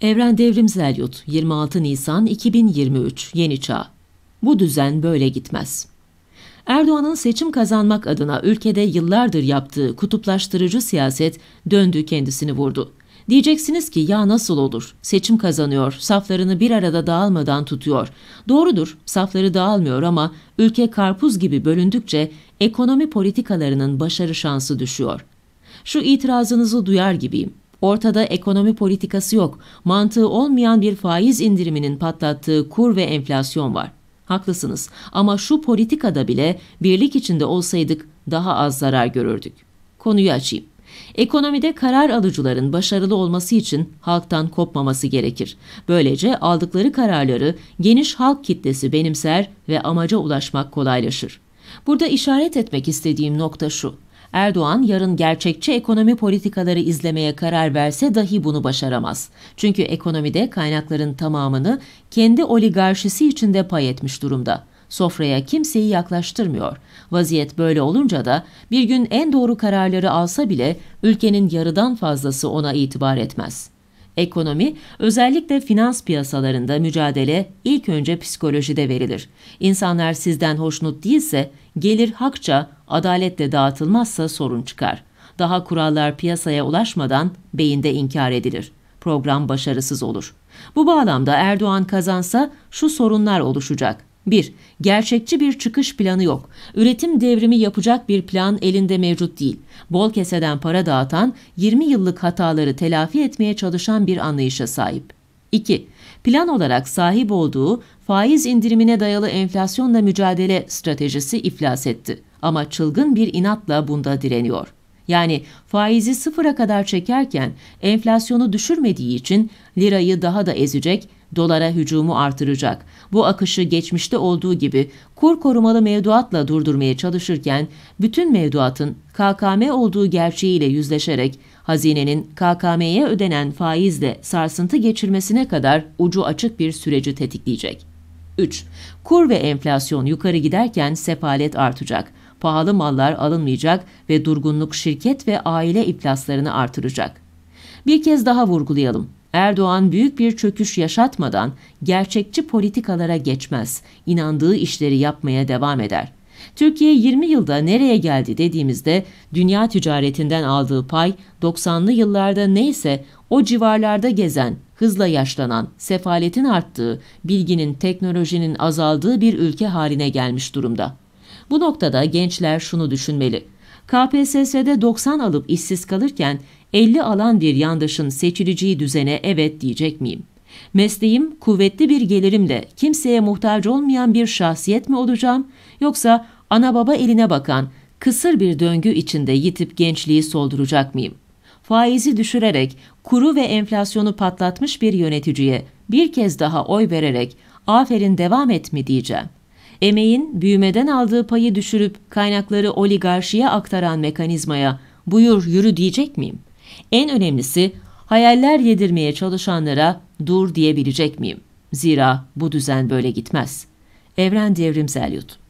Evren Devrim Zelyut 26 Nisan 2023 Yeni Çağ Bu düzen böyle gitmez. Erdoğan'ın seçim kazanmak adına ülkede yıllardır yaptığı kutuplaştırıcı siyaset döndü kendisini vurdu. Diyeceksiniz ki ya nasıl olur? Seçim kazanıyor, saflarını bir arada dağılmadan tutuyor. Doğrudur, safları dağılmıyor ama ülke karpuz gibi bölündükçe ekonomi politikalarının başarı şansı düşüyor. Şu itirazınızı duyar gibiyim. Ortada ekonomi politikası yok. Mantığı olmayan bir faiz indiriminin patlattığı kur ve enflasyon var. Haklısınız ama şu politikada bile birlik içinde olsaydık daha az zarar görürdük. Konuyu açayım. Ekonomide karar alıcıların başarılı olması için halktan kopmaması gerekir. Böylece aldıkları kararları geniş halk kitlesi benimser ve amaca ulaşmak kolaylaşır. Burada işaret etmek istediğim nokta şu. Erdoğan yarın gerçekçi ekonomi politikaları izlemeye karar verse dahi bunu başaramaz. Çünkü ekonomide kaynakların tamamını kendi oligarşisi içinde pay etmiş durumda. Sofraya kimseyi yaklaştırmıyor. Vaziyet böyle olunca da bir gün en doğru kararları alsa bile ülkenin yarıdan fazlası ona itibar etmez.'' Ekonomi, özellikle finans piyasalarında mücadele ilk önce psikolojide verilir. İnsanlar sizden hoşnut değilse, gelir hakça, adaletle dağıtılmazsa sorun çıkar. Daha kurallar piyasaya ulaşmadan beyinde inkar edilir. Program başarısız olur. Bu bağlamda Erdoğan kazansa şu sorunlar oluşacak. 1. Gerçekçi bir çıkış planı yok. Üretim devrimi yapacak bir plan elinde mevcut değil. Bol keseden para dağıtan, 20 yıllık hataları telafi etmeye çalışan bir anlayışa sahip. 2. Plan olarak sahip olduğu faiz indirimine dayalı enflasyonla mücadele stratejisi iflas etti. Ama çılgın bir inatla bunda direniyor. Yani faizi sıfıra kadar çekerken enflasyonu düşürmediği için lirayı daha da ezecek, dolara hücumu artıracak. Bu akışı geçmişte olduğu gibi kur korumalı mevduatla durdurmaya çalışırken bütün mevduatın KKM olduğu gerçeğiyle yüzleşerek hazinenin KKM'ye ödenen faizle sarsıntı geçirmesine kadar ucu açık bir süreci tetikleyecek. 3. Kur ve enflasyon yukarı giderken sefalet artacak. Pahalı mallar alınmayacak ve durgunluk şirket ve aile iflaslarını artıracak. Bir kez daha vurgulayalım. Erdoğan büyük bir çöküş yaşatmadan gerçekçi politikalara geçmez, inandığı işleri yapmaya devam eder. Türkiye 20 yılda nereye geldi dediğimizde dünya ticaretinden aldığı pay 90'lı yıllarda neyse o civarlarda gezen hızla yaşlanan, sefaletin arttığı, bilginin, teknolojinin azaldığı bir ülke haline gelmiş durumda. Bu noktada gençler şunu düşünmeli. KPSS'de 90 alıp işsiz kalırken 50 alan bir yandaşın seçileceği düzene evet diyecek miyim? Mesleğim kuvvetli bir gelirimle kimseye muhtaç olmayan bir şahsiyet mi olacağım yoksa ana baba eline bakan kısır bir döngü içinde yitip gençliği solduracak mıyım?'' faizi düşürerek kuru ve enflasyonu patlatmış bir yöneticiye bir kez daha oy vererek aferin devam et mi diyeceğim. Emeğin büyümeden aldığı payı düşürüp kaynakları oligarşiye aktaran mekanizmaya buyur yürü diyecek miyim? En önemlisi hayaller yedirmeye çalışanlara dur diyebilecek miyim? Zira bu düzen böyle gitmez. Evren Devrimsel Yut